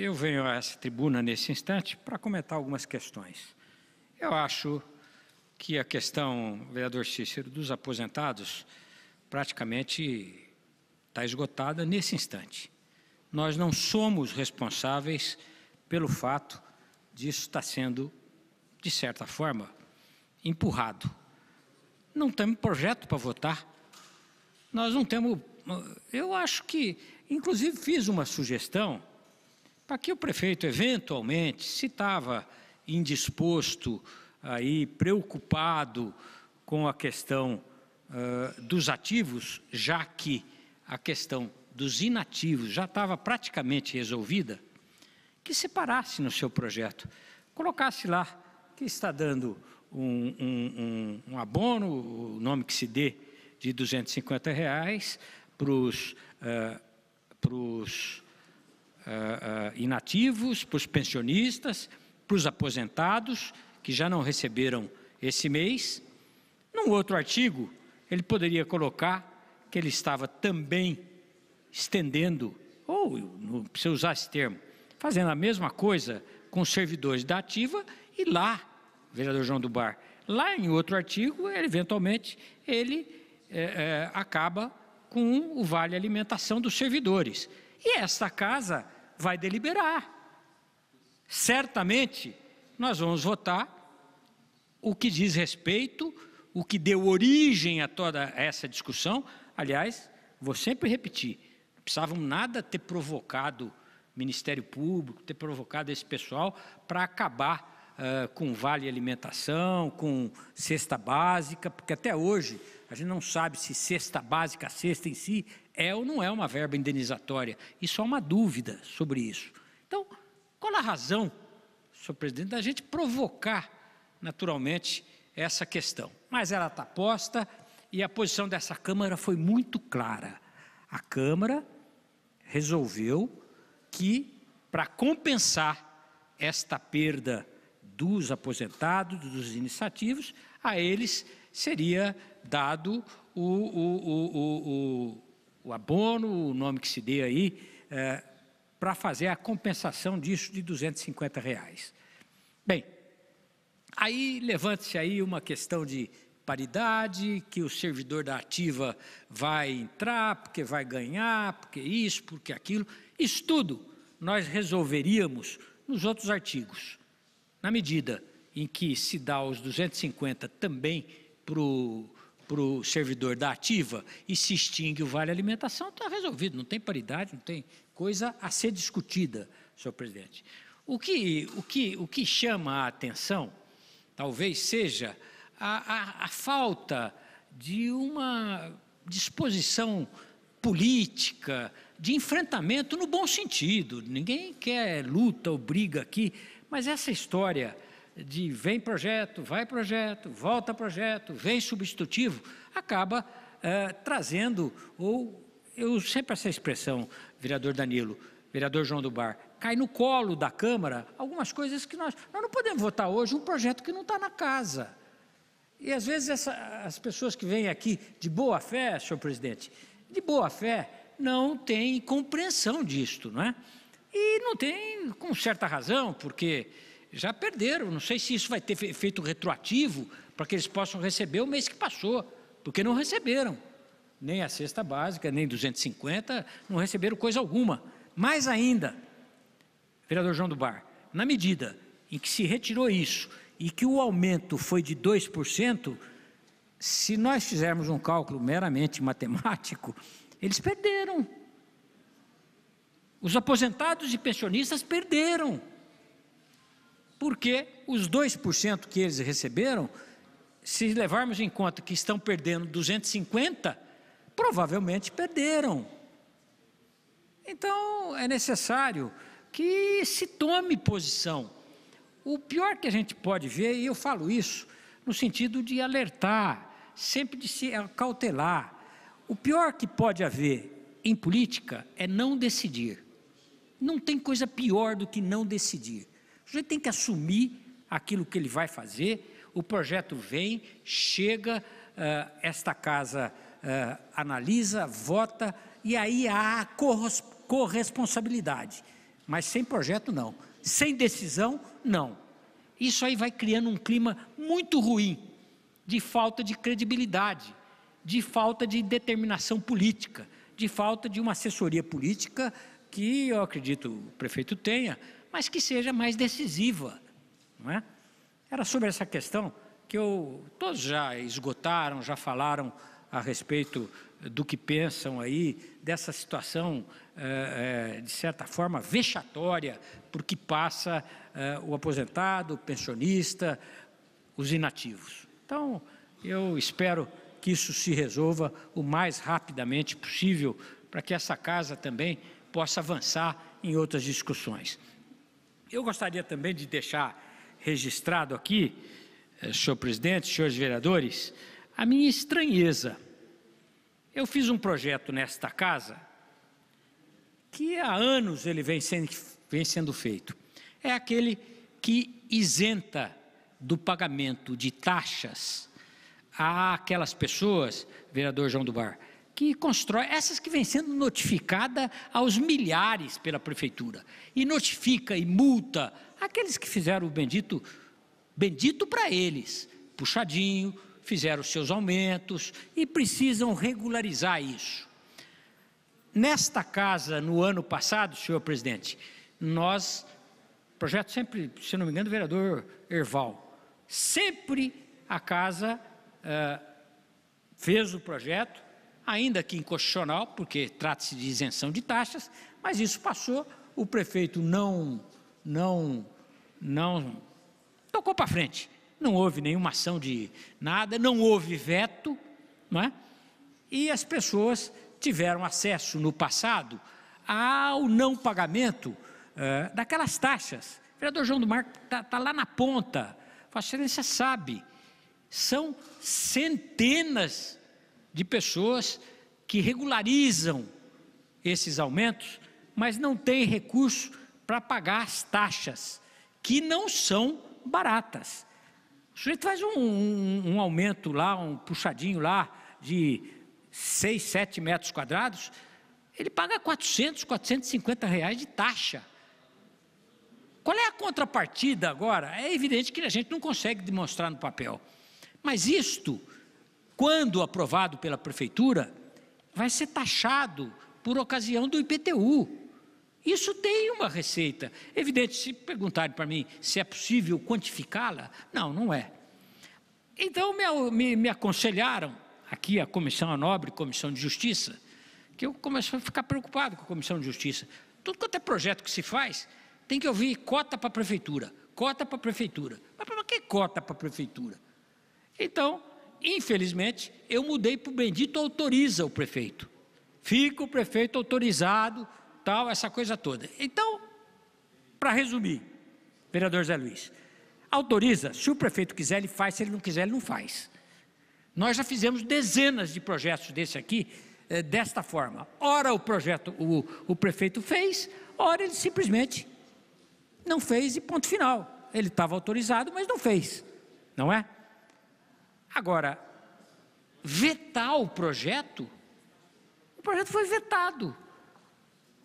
Eu venho a essa tribuna nesse instante para comentar algumas questões. Eu acho que a questão, vereador Cícero, dos aposentados praticamente está esgotada nesse instante. Nós não somos responsáveis pelo fato disso estar sendo, de certa forma, empurrado. Não temos projeto para votar. Nós não temos. Eu acho que, inclusive, fiz uma sugestão para que o prefeito, eventualmente, se estava indisposto, aí, preocupado com a questão uh, dos ativos, já que a questão dos inativos já estava praticamente resolvida, que separasse no seu projeto, colocasse lá que está dando um, um, um, um abono, o nome que se dê, de 250 reais para os uh, inativos, para os pensionistas, para os aposentados, que já não receberam esse mês. Num outro artigo, ele poderia colocar que ele estava também estendendo, ou não precisa usar esse termo, fazendo a mesma coisa com os servidores da ativa e lá, vereador João do Bar, lá em outro artigo, eventualmente, ele é, é, acaba com o vale alimentação dos servidores. E esta casa vai deliberar. Certamente nós vamos votar o que diz respeito, o que deu origem a toda essa discussão. Aliás, vou sempre repetir: não precisavam nada ter provocado Ministério Público, ter provocado esse pessoal para acabar ah, com vale alimentação, com cesta básica, porque até hoje a gente não sabe se cesta básica, a cesta em si, é ou não é uma verba indenizatória. Isso há uma dúvida sobre isso. Então, qual a razão, senhor presidente, da gente provocar, naturalmente, essa questão? Mas ela está posta e a posição dessa Câmara foi muito clara. A Câmara resolveu que, para compensar esta perda dos aposentados, dos iniciativos, a eles seria dado o, o, o, o abono, o nome que se dê aí, é, para fazer a compensação disso de 250 reais. Bem, aí levanta-se aí uma questão de paridade, que o servidor da ativa vai entrar, porque vai ganhar, porque isso, porque aquilo. Isso tudo nós resolveríamos nos outros artigos. Na medida em que se dá os 250 também para o servidor da ativa e se extingue o vale alimentação, está resolvido, não tem paridade, não tem coisa a ser discutida, senhor presidente. O que, o que, o que chama a atenção talvez seja a, a, a falta de uma disposição política, de enfrentamento no bom sentido. Ninguém quer luta ou briga aqui mas essa história de vem projeto, vai projeto, volta projeto, vem substitutivo, acaba eh, trazendo, ou eu sempre essa expressão, vereador Danilo, vereador João do Bar, cai no colo da Câmara algumas coisas que nós. Nós não podemos votar hoje um projeto que não está na casa. E às vezes essa, as pessoas que vêm aqui de boa fé, senhor presidente, de boa fé, não têm compreensão disto, não é? E não tem, com certa razão, porque já perderam. Não sei se isso vai ter efeito retroativo para que eles possam receber o mês que passou, porque não receberam nem a cesta básica, nem 250, não receberam coisa alguma. Mais ainda, vereador João do Bar, na medida em que se retirou isso e que o aumento foi de 2%, se nós fizermos um cálculo meramente matemático, eles perderam os aposentados e pensionistas perderam. Porque os 2% que eles receberam, se levarmos em conta que estão perdendo 250, provavelmente perderam. Então é necessário que se tome posição. O pior que a gente pode ver, e eu falo isso no sentido de alertar, sempre de se cautelar. O pior que pode haver em política é não decidir. Não tem coisa pior do que não decidir. O sujeito tem que assumir aquilo que ele vai fazer. O projeto vem, chega, uh, esta casa uh, analisa, vota, e aí há corresponsabilidade. Mas sem projeto, não. Sem decisão, não. Isso aí vai criando um clima muito ruim de falta de credibilidade, de falta de determinação política, de falta de uma assessoria política que eu acredito o prefeito tenha, mas que seja mais decisiva. Não é? Era sobre essa questão que eu, todos já esgotaram, já falaram a respeito do que pensam aí, dessa situação, é, é, de certa forma, vexatória, por que passa é, o aposentado, o pensionista, os inativos. Então, eu espero que isso se resolva o mais rapidamente possível, para que essa casa também possa avançar em outras discussões. Eu gostaria também de deixar registrado aqui, eh, senhor presidente, senhores vereadores, a minha estranheza. Eu fiz um projeto nesta casa que há anos ele vem sendo, vem sendo feito. É aquele que isenta do pagamento de taxas aquelas pessoas, vereador João do Bar, que constrói, essas que vêm sendo notificada aos milhares pela prefeitura. E notifica e multa aqueles que fizeram o bendito, bendito para eles, puxadinho, fizeram seus aumentos e precisam regularizar isso. Nesta casa, no ano passado, senhor presidente, nós, projeto sempre, se não me engano, vereador Erval, sempre a casa uh, fez o projeto, ainda que inconstitucional, porque trata-se de isenção de taxas, mas isso passou, o prefeito não, não, não tocou para frente. Não houve nenhuma ação de nada, não houve veto, não é? e as pessoas tiveram acesso no passado ao não pagamento é, daquelas taxas. O vereador João do Marco está tá lá na ponta, a excelência sabe, são centenas de pessoas que regularizam esses aumentos, mas não têm recurso para pagar as taxas, que não são baratas. O sujeito faz um, um, um aumento lá, um puxadinho lá de 6, 7 metros quadrados, ele paga 400, 450 reais de taxa. Qual é a contrapartida agora? É evidente que a gente não consegue demonstrar no papel. Mas isto quando aprovado pela prefeitura, vai ser taxado por ocasião do IPTU. Isso tem uma receita. É evidente, se perguntarem para mim se é possível quantificá-la, não, não é. Então me, me, me, aconselharam, aqui a Comissão Nobre, Comissão de Justiça, que eu comecei a ficar preocupado com a Comissão de Justiça. Tudo quanto é projeto que se faz, tem que ouvir cota para a prefeitura, cota para a prefeitura. Mas para que cota para a prefeitura? Então, infelizmente, eu mudei para o bendito autoriza o prefeito. Fica o prefeito autorizado, tal, essa coisa toda. Então, para resumir, vereador Zé Luiz, autoriza, se o prefeito quiser, ele faz, se ele não quiser, ele não faz. Nós já fizemos dezenas de projetos desse aqui, é, desta forma. Ora o projeto, o, o prefeito fez, ora ele simplesmente não fez e ponto final. Ele estava autorizado, mas não fez, não é? Agora, vetar o projeto, o projeto foi vetado.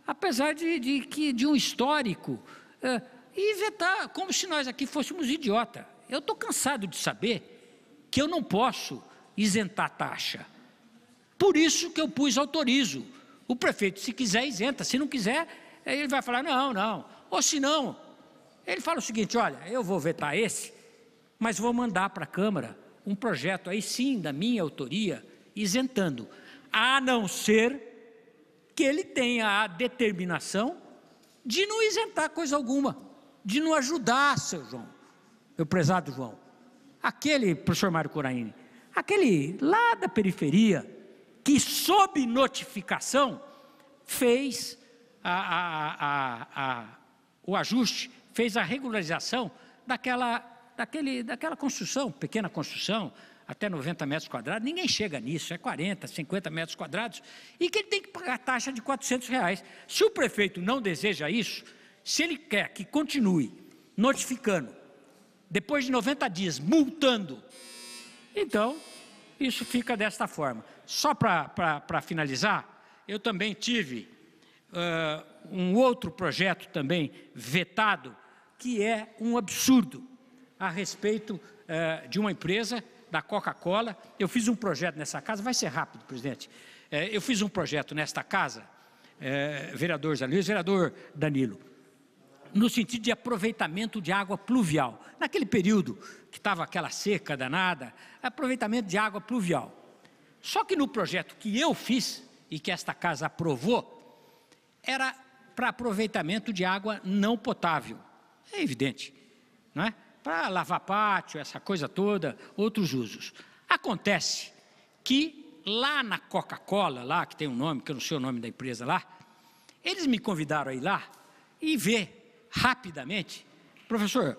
Apesar de, de, que, de um histórico. É, e vetar, como se nós aqui fôssemos idiota. Eu estou cansado de saber que eu não posso isentar taxa. Por isso que eu pus autorizo. O prefeito, se quiser, isenta. Se não quiser, ele vai falar, não, não. Ou se não, ele fala o seguinte, olha, eu vou vetar esse, mas vou mandar para a Câmara um projeto aí sim da minha autoria, isentando, a não ser que ele tenha a determinação de não isentar coisa alguma, de não ajudar, seu João, meu prezado João, aquele professor Mário Coraine, aquele lá da periferia, que sob notificação fez a, a, a, o ajuste, fez a regularização daquela daquele, daquela construção, pequena construção, até 90 metros quadrados, ninguém chega nisso, é 40, 50 metros quadrados, e que ele tem que pagar taxa de 400 reais. Se o prefeito não deseja isso, se ele quer que continue notificando, depois de 90 dias, multando, então isso fica desta forma. Só para finalizar, eu também tive uh, um outro projeto também vetado, que é um absurdo a respeito eh, de uma empresa, da Coca-Cola. Eu fiz um projeto nessa casa, vai ser rápido, presidente. Eh, eu fiz um projeto nesta casa, vereadores eh, vereador Zé Luiz, vereador Danilo, no sentido de aproveitamento de água pluvial. Naquele período que estava aquela seca danada, aproveitamento de água pluvial. Só que no projeto que eu fiz e que esta casa aprovou, era para aproveitamento de água não potável. É evidente, não é? para lavar pátio, essa coisa toda, outros usos. Acontece que lá na Coca-Cola, lá que tem um nome, que eu não sei o nome da empresa lá, eles me convidaram a ir lá e ver rapidamente. Professor,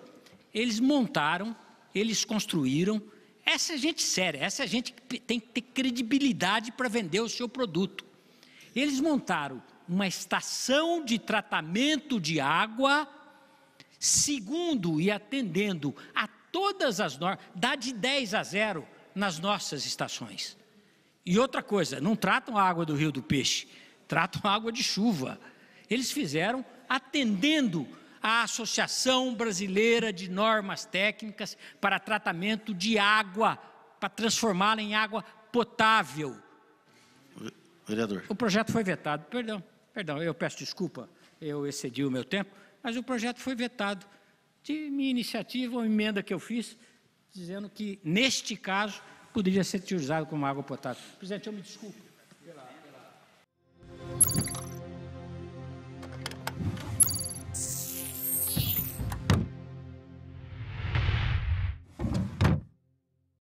eles montaram, eles construíram. Essa é gente séria, essa é gente que tem que ter credibilidade para vender o seu produto. Eles montaram uma estação de tratamento de água segundo e atendendo a todas as normas, dá de 10 a 0 nas nossas estações. E outra coisa, não tratam a água do Rio do Peixe, tratam a água de chuva. Eles fizeram atendendo a Associação Brasileira de Normas Técnicas para Tratamento de Água, para transformá-la em água potável. Vereador. O projeto foi vetado. Perdão, perdão, eu peço desculpa, eu excedi o meu tempo mas o projeto foi vetado de minha iniciativa, uma emenda que eu fiz, dizendo que, neste caso, poderia ser utilizado como água potável. Presidente, eu me desculpo.